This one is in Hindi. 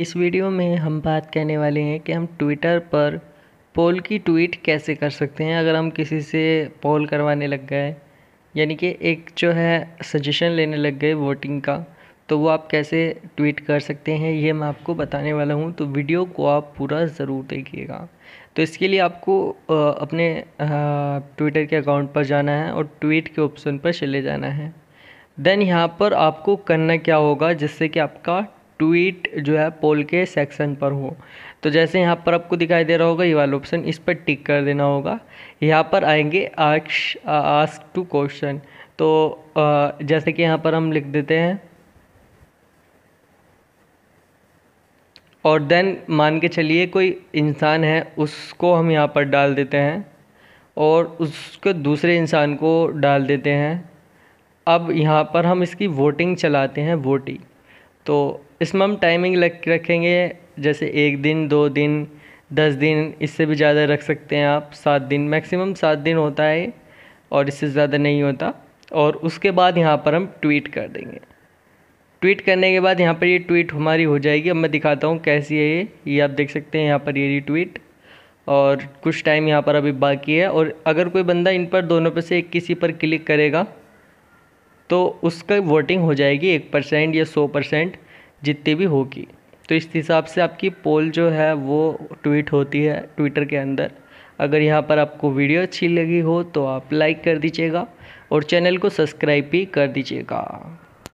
इस वीडियो में हम बात करने वाले हैं कि हम ट्विटर पर पोल की ट्वीट कैसे कर सकते हैं अगर हम किसी से पोल करवाने लग गए यानी कि एक जो है सजेशन लेने लग गए वोटिंग का तो वो आप कैसे ट्वीट कर सकते हैं ये मैं आपको बताने वाला हूँ तो वीडियो को आप पूरा ज़रूर देखिएगा तो इसके लिए आपको अपने ट्विटर के अकाउंट पर जाना है और ट्वीट के ऑप्शन पर चले जाना है देन यहाँ पर आपको करना क्या होगा जिससे कि आपका ट्वीट जो है पोल के सेक्शन पर हो तो जैसे यहाँ पर आपको दिखाई दे रहा होगा ये वाला ऑप्शन इस पर टिक कर देना होगा यहाँ पर आएंगे आक्ष आस्क टू क्वेश्चन तो जैसे कि यहाँ पर हम लिख देते हैं और देन मान के चलिए कोई इंसान है उसको हम यहाँ पर डाल देते हैं और उसके दूसरे इंसान को डाल देते हैं अब यहाँ पर हम इसकी वोटिंग चलाते हैं वोटिंग तो इसमें हम टाइमिंग लग रखेंगे जैसे एक दिन दो दिन दस दिन इससे भी ज़्यादा रख सकते हैं आप सात दिन मैक्सिमम सात दिन होता है और इससे ज़्यादा नहीं होता और उसके बाद यहाँ पर हम ट्वीट कर देंगे ट्वीट करने के बाद यहाँ पर ये ट्वीट हमारी हो जाएगी अब मैं दिखाता हूँ कैसी है ये ये आप देख सकते हैं यहाँ पर ये ट्वीट और कुछ टाइम यहाँ पर अभी बाकी है और अगर कोई बंदा इन पर दोनों पर से एक किसी पर क्लिक करेगा तो उसका वोटिंग हो जाएगी एक परसेंट या सौ परसेंट जितनी भी होगी तो इस हिसाब से आपकी पोल जो है वो ट्वीट होती है ट्विटर के अंदर अगर यहाँ पर आपको वीडियो अच्छी लगी हो तो आप लाइक कर दीजिएगा और चैनल को सब्सक्राइब भी कर दीजिएगा